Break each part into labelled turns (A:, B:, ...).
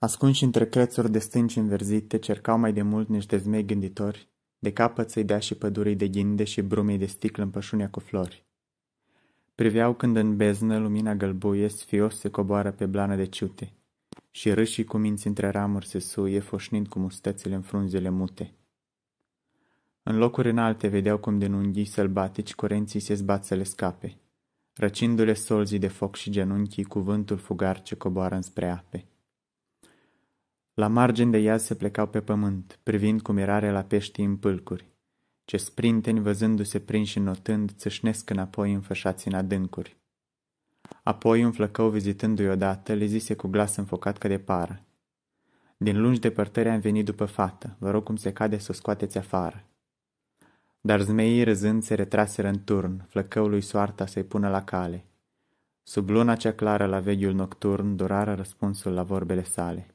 A: Ascunși între crețuri de stânci înverzite, cercau mai de mult niște zmei gânditori, de capăt să-i dea și pădurii de ghinde și brumei de sticlă în pășunea cu flori. Priveau când în beznă lumina gălbuie, sfios se coboară pe blană de ciute, și râșii cu minți între ramuri se suie, foșnind cu mustățile în frunzele mute. În locuri înalte vedeau cum din unghii sălbatici curenții se zbat să le scape, răcindu-le solzii de foc și genunchii cu vântul fugar ce coboară înspre ape. La margini de ea se plecau pe pământ, privind cu mirare la peștii în pâlcuri. Ce sprinteni, văzându-se prinși și notând, țâșnesc înapoi înfășați în adâncuri. Apoi un flăcău, vizitându-i odată, le zise cu glas înfocat că de pară. Din lungi depărtări am venit după fată, vă rog cum se cade să o scoateți afară. Dar zmeii râzând se retraseră în turn, flăcăului soarta să-i pună la cale. Sub luna cea clară la vechiul nocturn durară răspunsul la vorbele sale.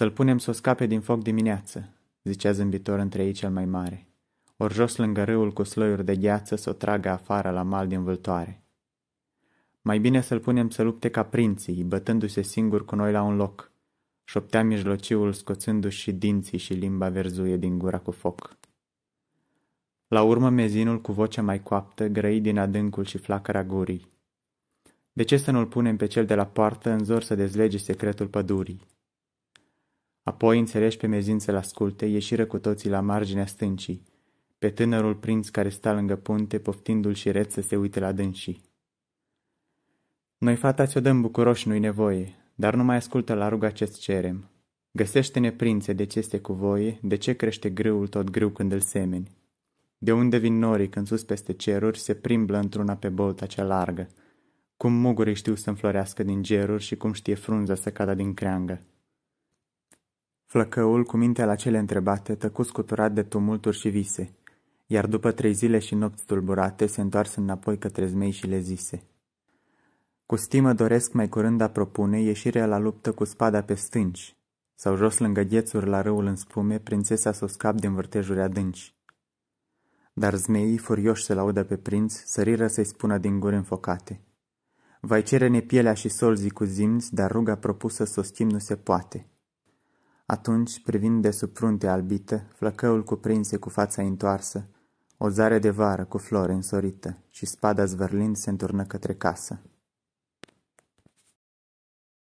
A: Să-l punem să o scape din foc dimineață, zicea zâmbitor între ei cel mai mare, ori jos lângă râul cu sloiuri de gheață să o tragă afară la mal din vâltoare. Mai bine să-l punem să lupte ca prinții, bătându-se singur cu noi la un loc, șoptea mijlociul scoțându-și și dinții și limba verzuie din gura cu foc. La urmă mezinul cu voce mai coaptă grăi din adâncul și flacăra gurii. De ce să nu-l punem pe cel de la poartă în zor să dezlege secretul pădurii? Apoi, înțeleși pe mezin să-l asculte, ieșiră cu toții la marginea stâncii, pe tânărul prinț care sta lângă punte, poftindu-l și reț să se uite la dânsii. Noi fata ți-o dăm bucuroși, nu-i nevoie, dar nu mai ascultă la ruga acest cerem. Găsește-ne, prințe, de ce este cu voie, de ce crește grâul tot grâu când îl semeni. De unde vin norii când sus peste ceruri se primblă într-una pe bolta cea largă, cum mugurii știu să înflorească din geruri și cum știe frunza să cadă din creangă. Flăcăul, cu mintea la cele întrebate, tăcu scuturat de tumulturi și vise, iar după trei zile și nopți tulburate se întoarse înapoi către zmei și le zise. Cu stimă doresc mai curând a propune ieșirea la luptă cu spada pe stânci, sau jos lângă ghețuri la râul în spume, prințesa s-o scap din vârtejuri adânci. Dar zmeii, furioși se laudă pe prinț, săriră să-i spună din guri înfocate. Vai cere-ne pielea și solzii cu zimți, dar ruga propusă să o schimb nu se poate. Atunci, privind de sub frunte albită, flăcăul cuprinse cu fața întoarsă, o zare de vară cu flori însorită și spada zvârlind se înturnă către casă.